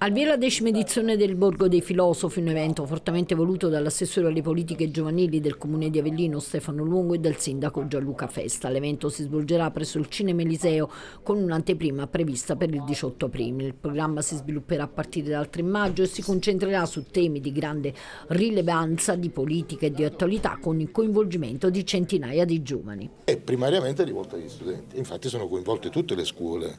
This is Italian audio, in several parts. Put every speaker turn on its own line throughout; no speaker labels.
Al via la decima edizione del Borgo dei Filosofi, un evento fortemente voluto dall'assessore alle politiche giovanili del Comune di Avellino Stefano Lungo e dal sindaco Gianluca Festa. L'evento si svolgerà presso il Cinema Eliseo con un'anteprima prevista per il 18 aprile. Il programma si svilupperà a partire dal 3 maggio e si concentrerà su temi di grande rilevanza di politica e di attualità con il coinvolgimento di centinaia di giovani.
È primariamente rivolto agli studenti, infatti sono coinvolte tutte le scuole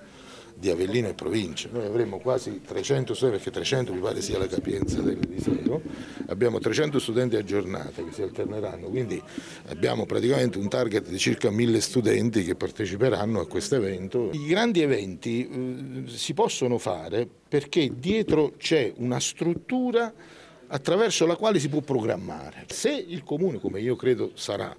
di Avellino e provincia. Noi avremo quasi 300 studenti, perché 300 mi pare sia la capienza del liceo, abbiamo 300 studenti a giornata che si alterneranno, quindi abbiamo praticamente un target di circa 1000 studenti che parteciperanno a questo evento. I grandi eventi eh, si possono fare perché dietro c'è una struttura attraverso la quale si può programmare. Se il comune, come io credo sarà,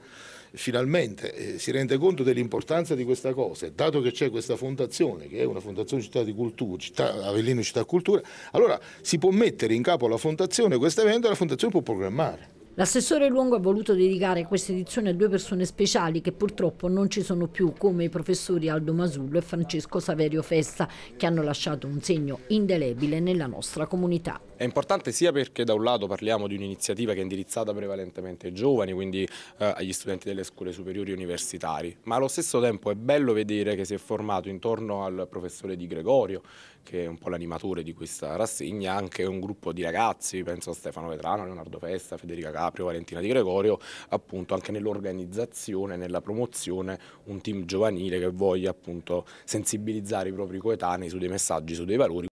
finalmente eh, si rende conto dell'importanza di questa cosa, e dato che c'è questa fondazione, che è una fondazione città di cultura, città, Avellino Città Cultura, allora si può mettere in capo alla fondazione questo evento e la fondazione può programmare.
L'assessore Luongo ha voluto dedicare questa edizione a due persone speciali che purtroppo non ci sono più, come i professori Aldo Masullo e Francesco Saverio Festa, che hanno lasciato un segno indelebile nella nostra comunità.
È importante sia perché da un lato parliamo di un'iniziativa che è indirizzata prevalentemente ai giovani, quindi eh, agli studenti delle scuole superiori universitari, ma allo stesso tempo è bello vedere che si è formato intorno al professore Di Gregorio, che è un po' l'animatore di questa rassegna, anche un gruppo di ragazzi, penso a Stefano Vetrano, Leonardo Festa, Federica Caprio, Valentina Di Gregorio, appunto anche nell'organizzazione, nella promozione, un team giovanile che voglia appunto sensibilizzare i propri coetanei su dei messaggi, su dei valori.